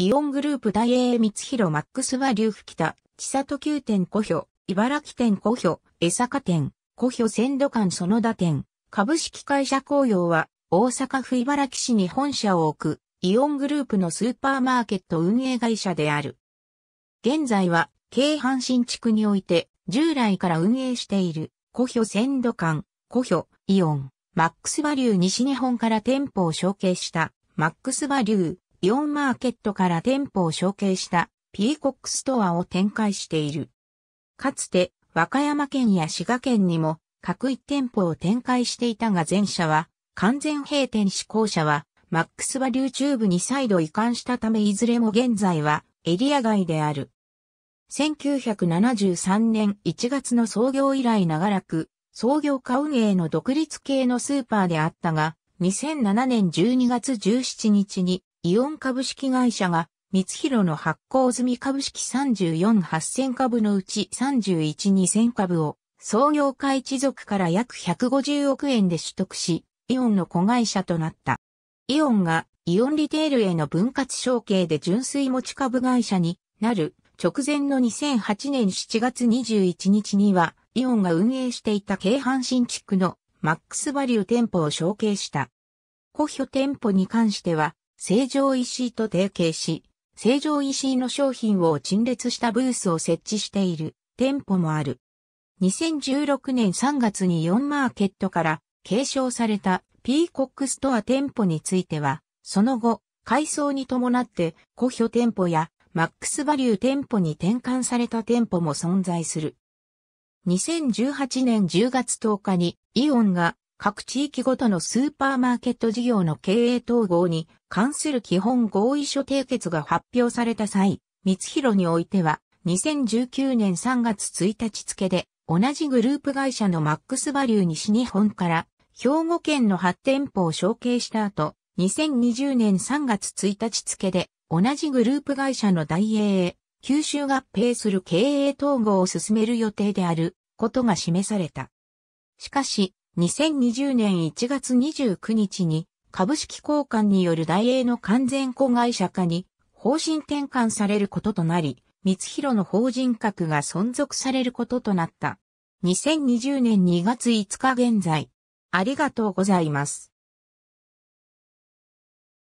イオングループ大英光弘マックスは流布北、千里急店古表、茨城店古表、江坂店、古表鮮度館園田店、株式会社紅葉は、大阪府茨城市に本社を置く、イオングループのスーパーマーケット運営会社である。現在は、京阪新地区において、従来から運営している、古表鮮度館、古表、イオン、マックスバリュー西日本から店舗を承継した、マックスバリュー、イオンマーケットから店舗を承継したピーコックストアを展開している。かつて和歌山県や滋賀県にも各一店舗を展開していたが前者は完全閉店し後者はマックスバリューチューブに再度移管したためいずれも現在はエリア外である。1973年1月の創業以来長らく創業家運営の独立系のスーパーであったが2007年12月17日にイオン株式会社が、三弘の発行済み株式34 8000株のうち31 2000株を、創業家一族から約150億円で取得し、イオンの子会社となった。イオンがイオンリテールへの分割承継で純粋持ち株会社になる直前の2008年7月21日には、イオンが運営していた京阪神地区のマックスバリュー店舗を承継した。古表店舗に関しては、成城石井と提携し、成城石井の商品を陳列したブースを設置している店舗もある。2016年3月に4マーケットから継承されたピーコックストア店舗については、その後、改装に伴って古表店舗やマックスバリュー店舗に転換された店舗も存在する。2018年10月10日にイオンが各地域ごとのスーパーマーケット事業の経営統合に関する基本合意書締結が発表された際、光弘においては2019年3月1日付で同じグループ会社のマックスバリュー西日本から兵庫県の8店舗を承継した後、2020年3月1日付で同じグループ会社の大英へ九州合併する経営統合を進める予定であることが示された。しかし、2020年1月29日に株式交換による大英の完全子会社化に方針転換されることとなり、光弘の法人格が存続されることとなった。2020年2月5日現在、ありがとうございます。